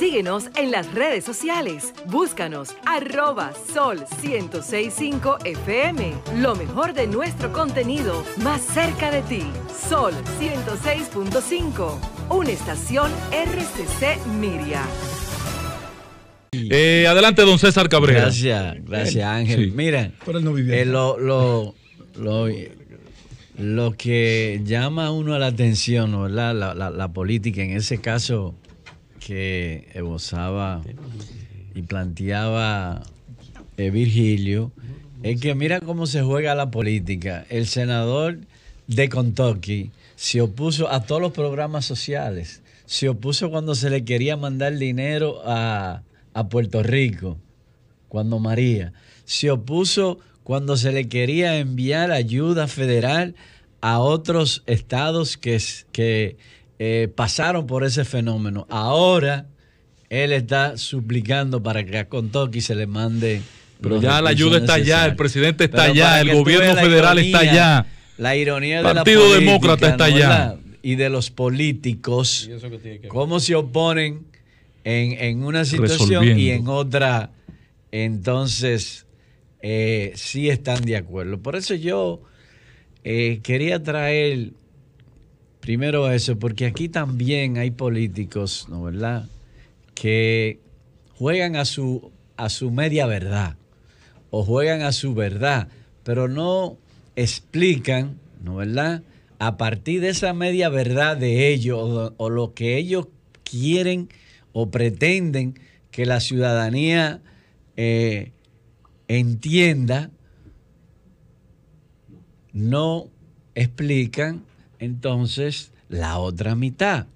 Síguenos en las redes sociales. Búscanos arroba sol 1065 FM. Lo mejor de nuestro contenido más cerca de ti. Sol 106.5. Una estación RCC Miria. Eh, adelante, don César Cabrera. Gracias, gracias Ángel. Mira, eh, lo, lo, que llama uno a la atención, ¿verdad? La, la política, en ese caso que esbozaba y planteaba eh, Virgilio es que mira cómo se juega la política. El senador de Kentucky se opuso a todos los programas sociales. Se opuso cuando se le quería mandar dinero a, Puerto Rico, cuando María. Se opuso cuando se le quería enviar ayuda federal a otros estados que eh, pasaron por ese fenómeno. Ahora él está suplicando para que a Contoki se le mande. Pero ya la ayuda está allá, el presidente está allá, el gobierno federal está allá. La ironía del Partido Demócrata está allá. Y de los políticos, cómo se oponen en, una situación y en otra. Entonces, Si eh, sí están de acuerdo. Por eso yo eh, quería traer Primero eso, porque aquí también hay políticos, ¿no verdad?, que juegan a su, a su media verdad o juegan a su verdad, pero no explican, ¿no verdad?, a partir de esa media verdad de ellos o, lo que ellos quieren o pretenden que la ciudadanía eh, entienda, no explican entonces la otra mitad.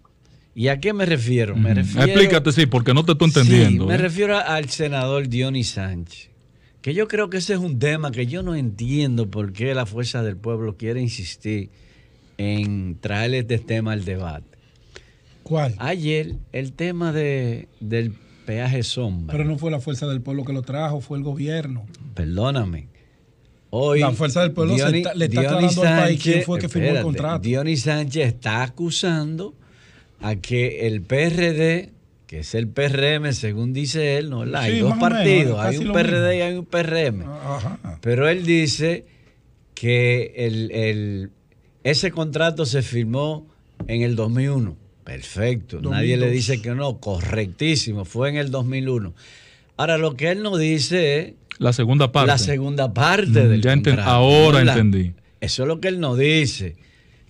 ¿Y a qué me refiero? Explícate, sí, porque no te estoy entendiendo. me ¿eh? refiero al senador Dionis Sánchez, que yo creo que ese es un tema que yo no entiendo por qué la Fuerza del Pueblo quiere insistir en traerle este tema al debate. ¿Cuál? Ayer, el tema de, del peaje sombra. Pero no fue la Fuerza del Pueblo que lo trajo, fue el gobierno. Perdóname la fuerza del pueblo le está aclarando Sánchez, quién fue que firmó el contrato. Dionis Sánchez está acusando a que el PRD, que es el PRM, según dice él, no, hay dos partidos, hay un PRD y hay un PRM. Pero él dice que el, ese contrato se firmó en el 2001. Perfecto, nadie le dice que no, correctísimo, fue en el 2001. Ahora, lo que él nos dice es la segunda parte. La segunda parte mm, del Ahora entendí. Eso es lo que él nos dice.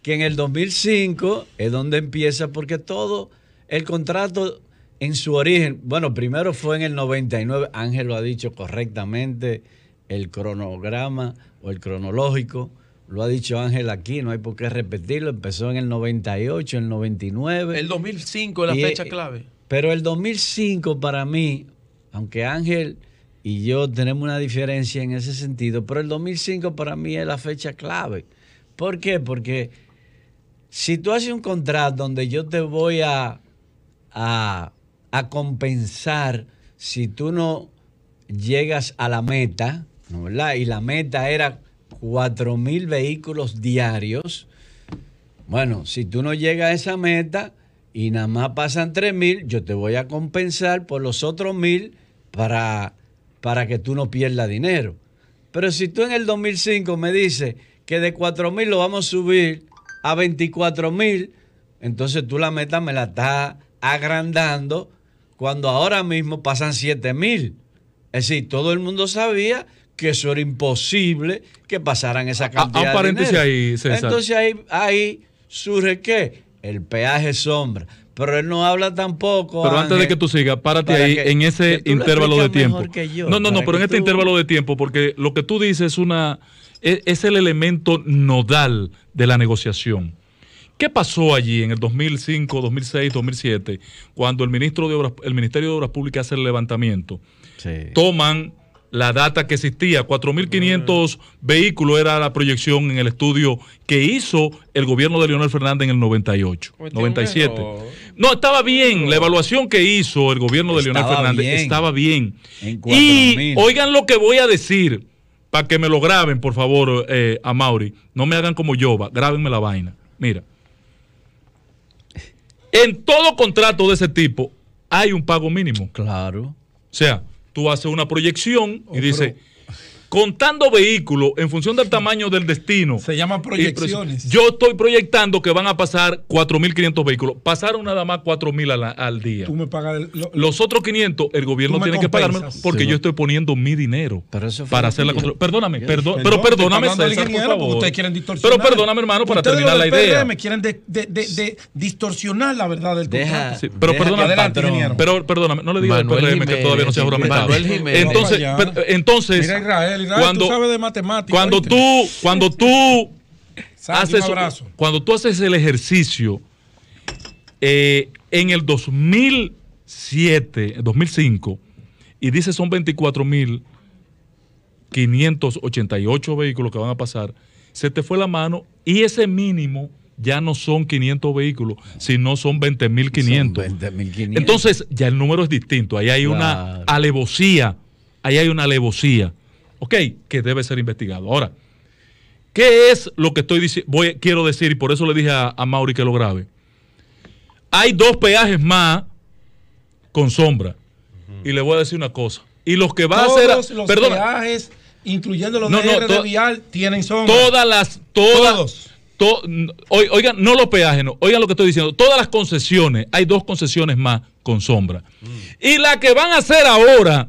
Que en el 2005 es donde empieza, porque todo el contrato en su origen, bueno, primero fue en el 99, Ángel lo ha dicho correctamente, el cronograma o el cronológico, lo ha dicho Ángel aquí, no hay por qué repetirlo, empezó en el 98, el 99. El 2005 es la fecha eh, clave. Pero el 2005 para mí, aunque Ángel y yo tenemos una diferencia en ese sentido, pero el 2005 para mí es la fecha clave. ¿Por qué? Porque si tú haces un contrato donde yo te voy a, a, compensar si tú no llegas a la meta, ¿no? ¿verdad? y la meta era 4.000 vehículos diarios, bueno, si tú no llegas a esa meta y nada más pasan 3.000, yo te voy a compensar por los otros 1.000 para para que tú no pierdas dinero. Pero si tú en el 2005 me dices que de 4.000 lo vamos a subir a 24 mil, entonces tú la meta me la estás agrandando cuando ahora mismo pasan 7 mil. Es decir, todo el mundo sabía que eso era imposible que pasaran esa ah, ah, ah, cantidad. de ahí, Entonces ahí, ahí surge que el peaje sombra. Pero él no habla tampoco. Pero antes de que tú sigas, párate ahí en ese intervalo de tiempo. no, no, no, pero en este intervalo de tiempo, porque lo que tú dices es una e, es, el elemento nodal de la negociación. ¿Qué pasó allí en el 2005, 2006, 2007, cuando el, ministro de el Ministerio de Obras Públicas hace el levantamiento? Sí. Toman la data que existía. 4.500 vehículos era la proyección en el estudio que hizo el gobierno de Leonel Fernández en el 98, 97. No, estaba bien. La evaluación que hizo el gobierno de Leonel Fernández estaba bien. y oigan lo que voy a decir, para que me lo graben, por favor, eh, a Mauri. No me hagan como va, grábenme la vaina. Mira. En todo contrato de ese tipo hay un pago mínimo. Claro. O sea, tú haces una proyección y oh, dices, contando vehículos en función del tamaño del destino. Se llaman proyecciones. Yo estoy proyectando que van a pasar 4.500 vehículos. Pasaron nada más 4.000 al, día. Tú me pagas los otros 500, el gobierno tiene que pagarme porque yo estoy poniendo mi dinero para hacer la control. Perdóname, perdón, pero perdóname, Pero perdóname, hermano, para terminar la idea. Me quieren de, de, distorsionar la verdad del contrato. pero perdóname, pero perdóname, no le diga al PRM que todavía no se ha juramentado. Entonces, entonces Mira Israel cuando, tú de Cuando tú, cuando tú haces, cuando tú haces el ejercicio eh, en el 2007, 2005, y dices son 24.588 vehículos que van a pasar, se te fue la mano y ese mínimo ya no son 500 vehículos, sino son 20.500. Entonces ya el número es distinto, ahí hay una alevosía, ahí hay una alevosía ok, que debe ser investigado. Ahora, ¿qué es lo que estoy diciendo. quiero decir? Y por eso le dije a, Mauri que lo grabe. Hay dos peajes más con sombra. Y le voy a decir una cosa. Y los que va a hacer. Los peajes, incluyendo los de, tienen sombra. Todas las. Todas, Todos. oigan, no los peajes, no, oigan lo que estoy diciendo. Todas las concesiones, hay dos concesiones más con sombra. Mm. Y la que van a hacer ahora,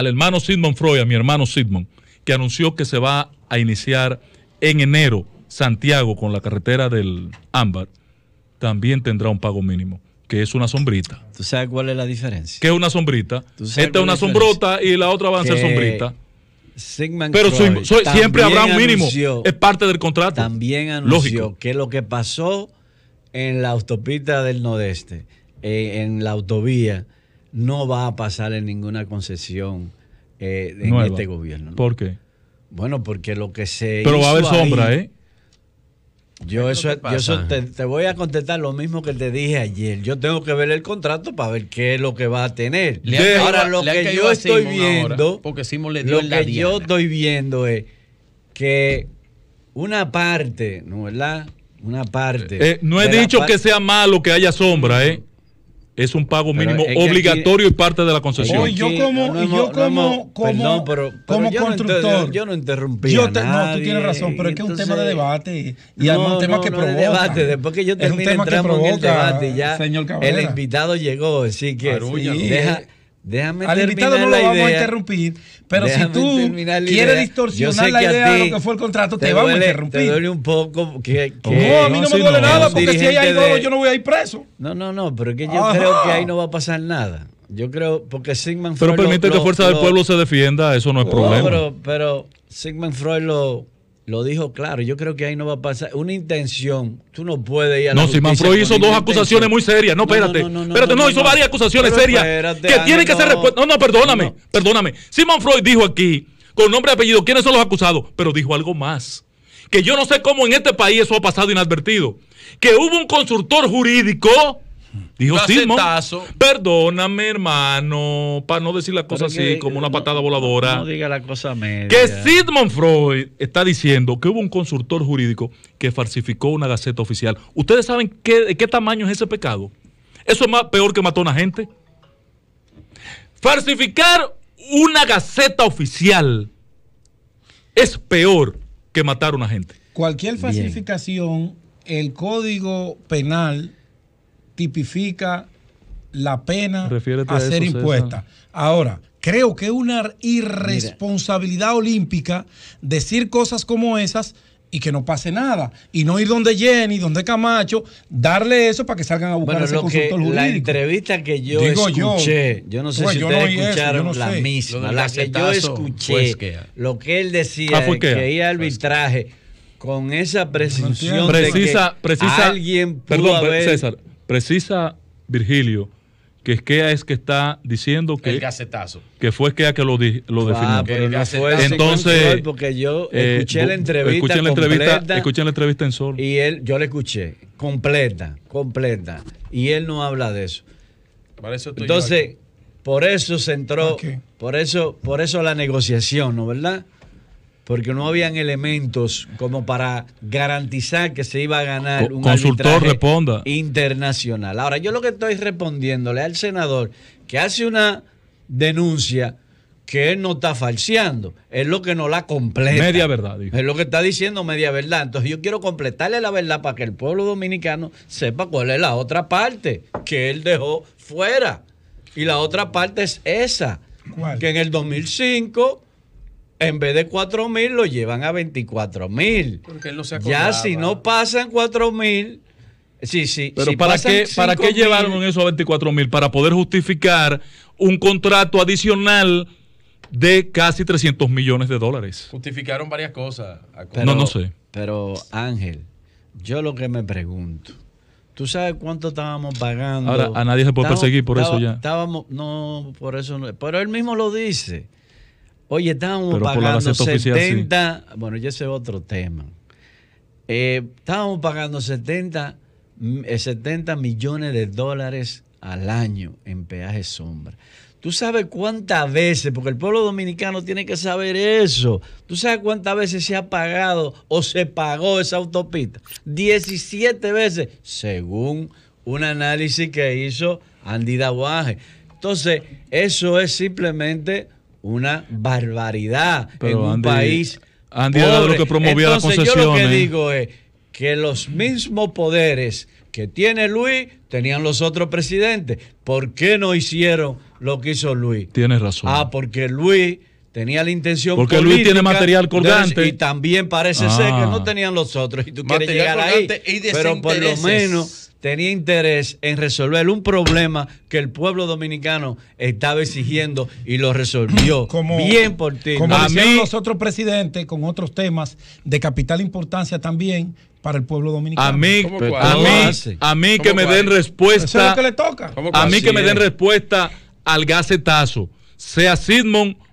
al hermano Sigmund Freud, a mi hermano Sigmund, que anunció que se va a iniciar en enero Santiago con la carretera del Ámbar, también tendrá un pago mínimo, que es una sombrita. ¿Tú sabes cuál es la diferencia? Que es una sombrita? Esta es una sombrota y la otra va a ser sombrita. Pero siempre habrá un mínimo. es parte del contrato. También anunció que lo que pasó en la autopista del Nordeste, eh, en la autovía, no va a pasar en ninguna concesión eh, en este gobierno. ¿Por qué? Bueno, porque lo que se. Pero va a haber sombra, ¿eh? Yo eso, te, voy a contestar lo mismo que te dije ayer. Yo tengo que ver el contrato para ver qué es lo que va a tener. ahora, lo que yo estoy viendo, porque Simón le dio lo que yo estoy viendo es que una parte, ¿no verdad? Una parte. Eh, eh, no he dicho que sea malo que haya sombra, ¿eh? es un pago mínimo obligatorio y parte de la concesión. Y yo como, pero, constructor. yo no interrumpí. a no, tú tienes razón, pero es que es un tema de debate y, es un tema que provoca. Es debate, después que yo termine, que provoca, el el invitado llegó, así que deja. Déjame Al invitado no lo vamos a interrumpir, pero si tú quieres distorsionar la idea de lo que fue el contrato, te, vamos a interrumpir. Te duele un poco. Que, no, a mí no, me duele nada, porque si hay algo yo no voy a ir preso. No, no, no, pero es que yo creo que ahí no va a pasar nada. Yo creo, porque Sigmund Freud. Pero permite que Fuerza del Pueblo se defienda, eso no es problema. pero, pero Sigmund Freud lo, lo dijo claro. Yo creo que ahí no va a pasar. Una intención, tú no puedes ir a No, Simón Freud hizo dos acusaciones muy serias. No, espérate. No, no, hizo varias acusaciones serias que tienen que ser No, no, perdóname, perdóname. Simón Freud dijo aquí, con nombre y apellido, quiénes son los acusados. Pero dijo algo más. Que yo no sé cómo en este país eso ha pasado inadvertido. Que hubo un consultor jurídico Dijo Sidmon perdóname hermano, para no decir la cosa así como una patada voladora. No diga la cosa Que Sidmon Freud está diciendo que hubo un consultor jurídico que falsificó una gaceta oficial. ¿Ustedes saben qué, qué tamaño es ese pecado? Eso es más peor que matar a una gente. Falsificar una gaceta oficial es peor que matar a una gente. Cualquier falsificación, el código penal tipifica la pena a ser impuesta. Ahora, creo que es una irresponsabilidad olímpica decir cosas como esas y que no pase nada. Y no ir donde Jenny, donde Camacho, darle eso para que salgan a buscar ese consultor jurídico. La entrevista que yo escuché, yo, no sé pues si ustedes escucharon la misma, la que yo escuché, pues lo que él decía ah, que pues que arbitraje con esa presunción de que precisa, alguien pudo perdón, haber... César, Precisa Virgilio que Esquea es que está diciendo que el que fue Esquea que lo, que lo ah, pero no entonces porque yo eh, escuché la entrevista escuché la entrevista escuché la entrevista en sol y él yo la escuché completa completa y él no habla de eso, entonces por eso se entró por eso por eso la negociación no verdad porque no habían elementos como para garantizar que se iba a ganar un consultor responda internacional. Ahora, yo lo que estoy respondiéndole al senador que hace una denuncia que él no está falseando, es lo que no la completa. Media verdad. Dijo. Es lo que está diciendo media verdad. Entonces yo quiero completarle la verdad para que el pueblo dominicano sepa cuál es la otra parte que él dejó fuera. Y la otra parte es esa, que en el 2005 en vez de cuatro mil lo llevan a 24 mil. No se ya si no pasan cuatro mil... Sí, sí. Pero ¿para, qué, ¿para llevaron eso a 24 mil? Para poder justificar un contrato adicional de casi 300 millones de dólares. Justificaron varias cosas. no, no sé. Pero Ángel, yo lo que me pregunto, ¿tú sabes cuánto estábamos pagando? Ahora, a nadie se puede perseguir por eso ya. Estábamos, no, por eso no. Pero él mismo lo dice. Oye, estábamos pagando 70, bueno, ya ese es otro tema. Eh, estábamos pagando 70, 70 mm, eh, millones de dólares al año en peaje sombra. Tú sabes cuántas veces, porque el pueblo dominicano tiene que saber eso. Tú sabes cuántas veces se ha pagado o se pagó esa autopista. 17 veces, según un análisis que hizo Andy Dawaje. Entonces, eso es simplemente una barbaridad en un país. Andy lo que promovía la concesión, Yo lo que digo es que los mismos poderes que tiene Luis tenían los otros presidentes. ¿Por qué no hicieron lo que hizo Luis? Tienes razón. Ah, porque Luis tenía la intención porque Luis tiene material colgante y también parece ser que ah. no tenían los otros y tú quieres llegar ahí pero por lo menos tenía interés en resolver un problema que el pueblo dominicano estaba exigiendo y lo resolvió bien por ti como a mí, los otros presidentes con otros temas de capital importancia también para el pueblo dominicano. A mí, a mí, que me den respuesta. A mí que me den respuesta al gacetazo, sea Sidmon